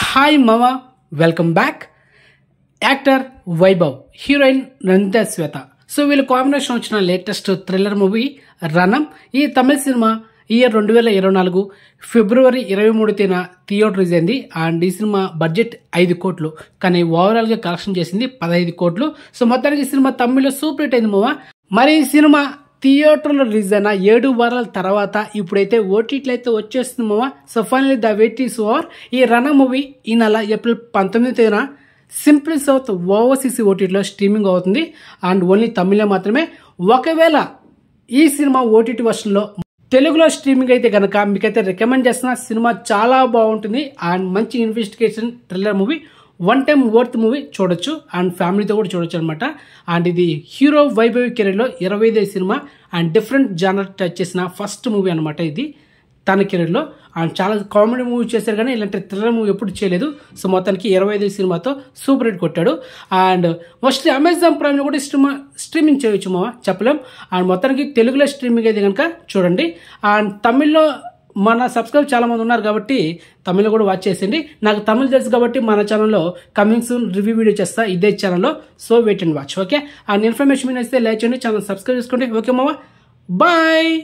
hi మమ welcome back actor Vaibhav heroine Nanditha Swetha so వీళ్ళ combination వచ్చిన లేటెస్ట్ థ్రిల్లర్ మూవీ రణం ఈ తమిళ సినిమా ఇయర్ రెండు వేల ఇరవై నాలుగు ఫిబ్రవరి ఇరవై మూడు తేదీన థియేటర్ రిలీజ్ అయింది అండ్ ఈ సినిమా బడ్జెట్ ఐదు కోట్లు కానీ ఓవరాల్గా కలెక్షన్ చేసింది పదహైదు కోట్లు సో మొత్తానికి ఈ సినిమా తమిళ్లో సూపర్ హిట్ అయింది మూవా మరి ఈ సినిమా థియేటర్ల రిలీజ్ అయిన ఏడు వారాల తర్వాత ఇప్పుడైతే ఓటీటీలు అయితే వచ్చేస్తుందమ్మా so final the wait is over ఈ రన మూవీ ఈ నెల ఏప్రిల్ పంతొమ్మిది తేదీన సింపుల్ సౌత్ ఓవర్సీస్ ఓటీటీలో స్ట్రీమింగ్ అవుతుంది అండ్ ఓన్లీ తమిళ్లో మాత్రమే ఒకవేళ ఈ సినిమా ఓటీటీ వర్షన్లో తెలుగులో స్ట్రీమింగ్ అయితే కనుక మీకైతే రికమెండ్ చేస్తున్న సినిమా చాలా బాగుంటుంది అండ్ మంచి investigation thriller movie one time worth movie చూడొచ్చు అండ్ ఫ్యామిలీతో కూడా చూడొచ్చు అనమాట అండ్ ఇది హీరో వైభవ్ కెరీర్లో ఇరవై ఐదు సినిమా అండ్ డిఫరెంట్ జానర్ టచ్ చేసిన ఫస్ట్ మూవీ అనమాట ఇది తన కెరీర్లో అండ్ చాలా కామెడీ మూవీ చేశారు కానీ ఇలాంటి థ్రిల్లర్ మూవీ ఎప్పుడు చేయలేదు సో మొత్తానికి ఇరవై ఐదు సినిమాతో సూపర్ హిట్ కొట్టాడు అండ్ మోస్ట్లీ అమెజాన్ ప్రైమ్లో కూడా స్ట్రీమ్ స్ట్రీమింగ్ చేయొచ్చు మా చెప్పలేం అండ్ మొత్తానికి తెలుగులో స్ట్రీమింగ్ అయితే కనుక చూడండి అండ్ తమిళ్లో మన సబ్స్క్రైబ్ చాలామంది ఉన్నారు కాబట్టి తమిళ్ కూడా వాచ్ చేసింది నాకు తమిళ్ తెలుసు కాబట్టి మన ఛానల్లో కమింగ్ సూన్ రివ్యూ వీడియో చేస్తా ఇదే ఛానల్లో so wait and watch okay and information మీద అయితే లైక్ చేయండి ఛానల్ సబ్స్క్రైబ్ చేసుకోండి ఓకే మావా బాయ్